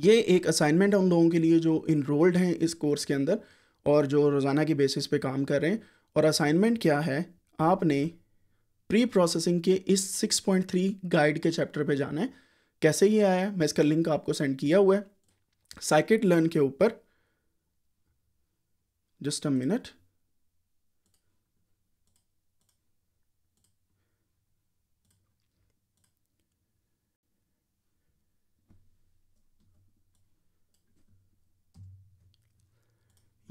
ये एक असाइनमेंट है उन लोगों के लिए जो इनरोल्ड हैं इस कोर्स के अंदर और जो रोज़ाना के बेसिस पे काम कर रहे हैं और असाइनमेंट क्या है आपने प्री प्रोसेसिंग के इस 6.3 गाइड के चैप्टर पे जाना है कैसे ये आया मैं इसका लिंक आपको सेंड किया हुआ है साइकिट लर्न के ऊपर जस्ट अ मिनट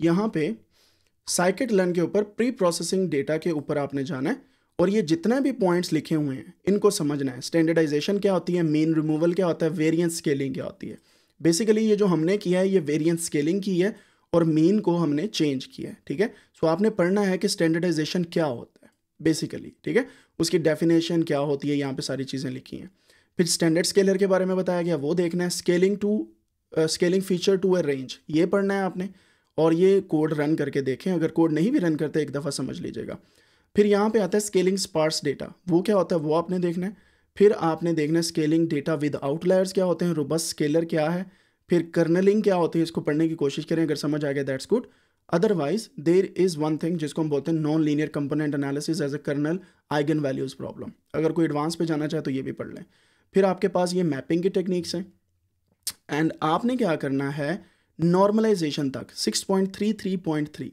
यहाँ पे साइकिट लर्न के ऊपर प्री प्रोसेसिंग डेटा के ऊपर आपने जाना है और ये जितने भी पॉइंट्स लिखे हुए हैं इनको समझना है स्टैंडर्डाइजेशन क्या होती है मीन रिमूवल क्या होता है वेरियंस स्केलिंग क्या होती है बेसिकली ये जो हमने किया है ये वेरियंस स्केलिंग की है और मीन को हमने चेंज किया है ठीक है सो आपने पढ़ना है कि स्टैंडर्डाइजेशन क्या होता है बेसिकली ठीक है उसकी डेफिनेशन क्या होती है यहाँ पर सारी चीज़ें लिखी हैं फिर स्टैंडर्ड स्केलर के बारे में बताया गया वो देखना है scaling to scaling feature to a range ये पढ़ना है आपने और ये कोड रन करके देखें अगर कोड नहीं भी रन करते एक दफ़ा समझ लीजिएगा फिर यहाँ पे आता है स्केलिंग स्पार्स डेटा वो क्या होता है वो आपने देखना है फिर आपने देखना है स्केलिंग डेटा विद आउटलायर्स क्या होते हैं रोबस्ट स्केलर क्या है फिर कर्नलिंग क्या होती है इसको पढ़ने की कोशिश करें अगर समझ आ गया that's good otherwise there is one thing जिसको हम बोलते हैं non linear component analysis as a kernel eigen values problem अगर कोई एडवांस पे जाना चाहे तो ये भी पढ़ लें फिर आपके पास ये मैपिंग की टेक्निक्स हैं एंड आपने क्या करना है नॉर्मलाइजेशन तक 6.33.3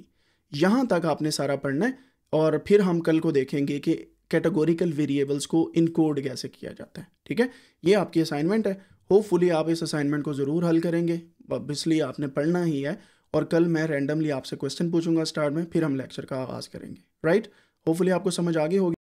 यहाँ तक आपने सारा पढ़ना है और फिर हम कल को देखेंगे कि कैटेगोरिकल वेरिएबल्स को इनकोड कैसे किया जाता है ठीक है ये आपकी असाइनमेंट है होपफुली आप इस असाइनमेंट को ज़रूर हल करेंगे ऑब्वियसली आपने पढ़ना ही है और कल मैं रैंडमली आपसे क्वेश्चन पूछूंगा स्टार्ट में फिर हम लेक्चर का आगाज़ करेंगे राइट होपफुली आपको समझ आगे होगी